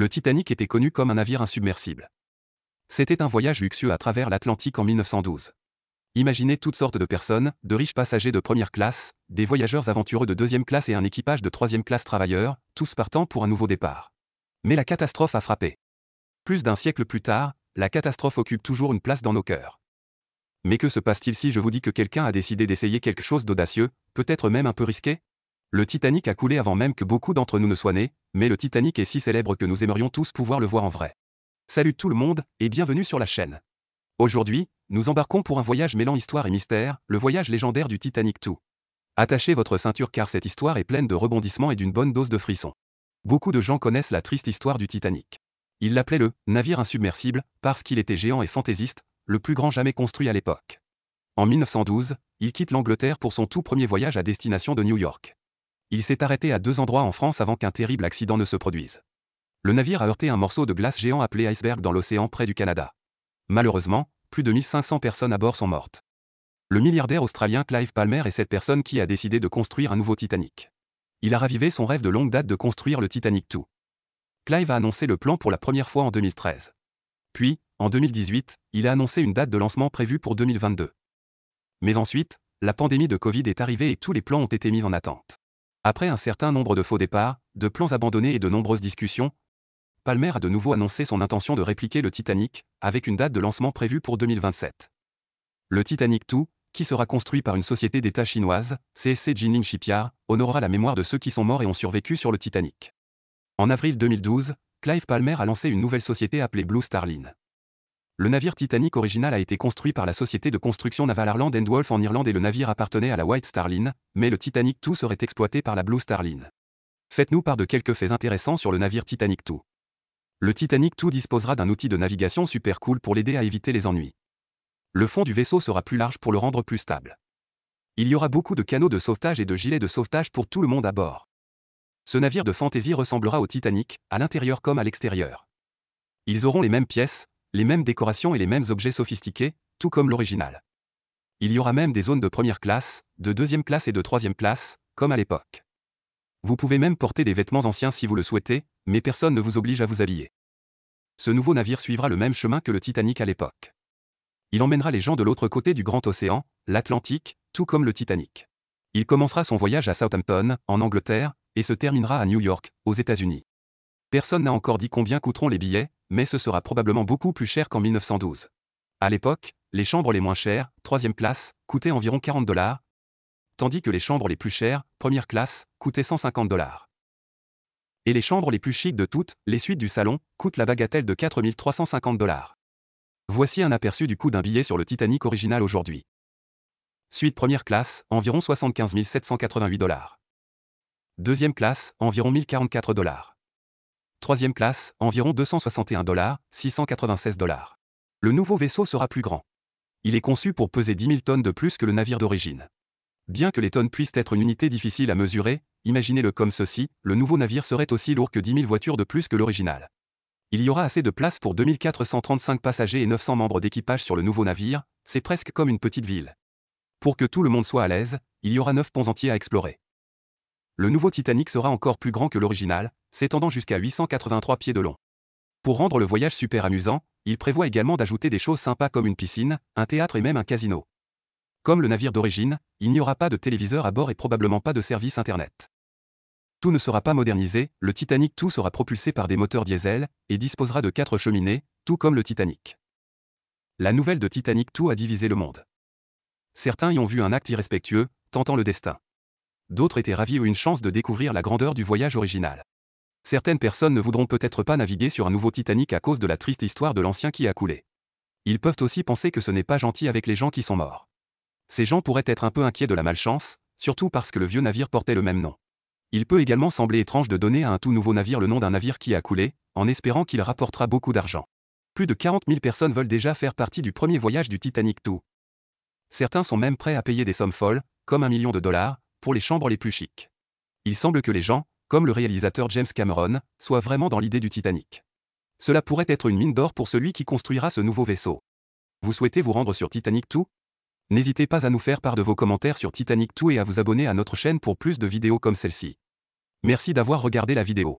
le Titanic était connu comme un navire insubmersible. C'était un voyage luxueux à travers l'Atlantique en 1912. Imaginez toutes sortes de personnes, de riches passagers de première classe, des voyageurs aventureux de deuxième classe et un équipage de troisième classe travailleurs, tous partant pour un nouveau départ. Mais la catastrophe a frappé. Plus d'un siècle plus tard, la catastrophe occupe toujours une place dans nos cœurs. Mais que se passe-t-il si je vous dis que quelqu'un a décidé d'essayer quelque chose d'audacieux, peut-être même un peu risqué le Titanic a coulé avant même que beaucoup d'entre nous ne soient nés, mais le Titanic est si célèbre que nous aimerions tous pouvoir le voir en vrai. Salut tout le monde, et bienvenue sur la chaîne. Aujourd'hui, nous embarquons pour un voyage mêlant histoire et mystère, le voyage légendaire du Titanic 2. Attachez votre ceinture car cette histoire est pleine de rebondissements et d'une bonne dose de frissons. Beaucoup de gens connaissent la triste histoire du Titanic. Il l'appelait le navire insubmersible parce qu'il était géant et fantaisiste, le plus grand jamais construit à l'époque. En 1912, il quitte l'Angleterre pour son tout premier voyage à destination de New York. Il s'est arrêté à deux endroits en France avant qu'un terrible accident ne se produise. Le navire a heurté un morceau de glace géant appelé iceberg dans l'océan près du Canada. Malheureusement, plus de 1500 personnes à bord sont mortes. Le milliardaire australien Clive Palmer est cette personne qui a décidé de construire un nouveau Titanic. Il a ravivé son rêve de longue date de construire le Titanic 2. Clive a annoncé le plan pour la première fois en 2013. Puis, en 2018, il a annoncé une date de lancement prévue pour 2022. Mais ensuite, la pandémie de Covid est arrivée et tous les plans ont été mis en attente. Après un certain nombre de faux départs, de plans abandonnés et de nombreuses discussions, Palmer a de nouveau annoncé son intention de répliquer le Titanic, avec une date de lancement prévue pour 2027. Le Titanic 2, qui sera construit par une société d'État chinoise, CSC Jinling Shipyard, honorera la mémoire de ceux qui sont morts et ont survécu sur le Titanic. En avril 2012, Clive Palmer a lancé une nouvelle société appelée Blue Starline. Le navire Titanic original a été construit par la société de construction navale Arland Wolf en Irlande et le navire appartenait à la White Star Line, mais le Titanic 2 serait exploité par la Blue Star Line. Faites-nous part de quelques faits intéressants sur le navire Titanic 2. Le Titanic 2 disposera d'un outil de navigation super cool pour l'aider à éviter les ennuis. Le fond du vaisseau sera plus large pour le rendre plus stable. Il y aura beaucoup de canaux de sauvetage et de gilets de sauvetage pour tout le monde à bord. Ce navire de fantaisie ressemblera au Titanic, à l'intérieur comme à l'extérieur. Ils auront les mêmes pièces, les mêmes décorations et les mêmes objets sophistiqués, tout comme l'original. Il y aura même des zones de première classe, de deuxième classe et de troisième classe, comme à l'époque. Vous pouvez même porter des vêtements anciens si vous le souhaitez, mais personne ne vous oblige à vous habiller. Ce nouveau navire suivra le même chemin que le Titanic à l'époque. Il emmènera les gens de l'autre côté du grand océan, l'Atlantique, tout comme le Titanic. Il commencera son voyage à Southampton, en Angleterre, et se terminera à New York, aux États-Unis. Personne n'a encore dit combien coûteront les billets, mais ce sera probablement beaucoup plus cher qu'en 1912. À l'époque, les chambres les moins chères, troisième classe, coûtaient environ 40 dollars, tandis que les chambres les plus chères, première classe, coûtaient 150 dollars. Et les chambres les plus chics de toutes, les suites du salon, coûtent la bagatelle de 4350 dollars. Voici un aperçu du coût d'un billet sur le Titanic original aujourd'hui. Suite première classe, environ 75 788 dollars. Deuxième classe, environ 1044 dollars. Troisième place, environ 261 dollars, 696 dollars. Le nouveau vaisseau sera plus grand. Il est conçu pour peser 10 000 tonnes de plus que le navire d'origine. Bien que les tonnes puissent être une unité difficile à mesurer, imaginez-le comme ceci, le nouveau navire serait aussi lourd que 10 000 voitures de plus que l'original. Il y aura assez de place pour 2435 passagers et 900 membres d'équipage sur le nouveau navire, c'est presque comme une petite ville. Pour que tout le monde soit à l'aise, il y aura 9 ponts entiers à explorer. Le nouveau Titanic sera encore plus grand que l'original, s'étendant jusqu'à 883 pieds de long. Pour rendre le voyage super amusant, il prévoit également d'ajouter des choses sympas comme une piscine, un théâtre et même un casino. Comme le navire d'origine, il n'y aura pas de téléviseur à bord et probablement pas de service Internet. Tout ne sera pas modernisé, le Titanic 2 sera propulsé par des moteurs diesel, et disposera de quatre cheminées, tout comme le Titanic. La nouvelle de Titanic 2 a divisé le monde. Certains y ont vu un acte irrespectueux, tentant le destin. D'autres étaient ravis ou une chance de découvrir la grandeur du voyage original certaines personnes ne voudront peut-être pas naviguer sur un nouveau Titanic à cause de la triste histoire de l'ancien qui a coulé. Ils peuvent aussi penser que ce n'est pas gentil avec les gens qui sont morts. Ces gens pourraient être un peu inquiets de la malchance, surtout parce que le vieux navire portait le même nom. Il peut également sembler étrange de donner à un tout nouveau navire le nom d'un navire qui a coulé, en espérant qu'il rapportera beaucoup d'argent. Plus de 40 000 personnes veulent déjà faire partie du premier voyage du Titanic 2. Certains sont même prêts à payer des sommes folles, comme un million de dollars, pour les chambres les plus chics. Il semble que les gens, comme le réalisateur James Cameron, soit vraiment dans l'idée du Titanic. Cela pourrait être une mine d'or pour celui qui construira ce nouveau vaisseau. Vous souhaitez vous rendre sur Titanic 2 N'hésitez pas à nous faire part de vos commentaires sur Titanic 2 et à vous abonner à notre chaîne pour plus de vidéos comme celle-ci. Merci d'avoir regardé la vidéo.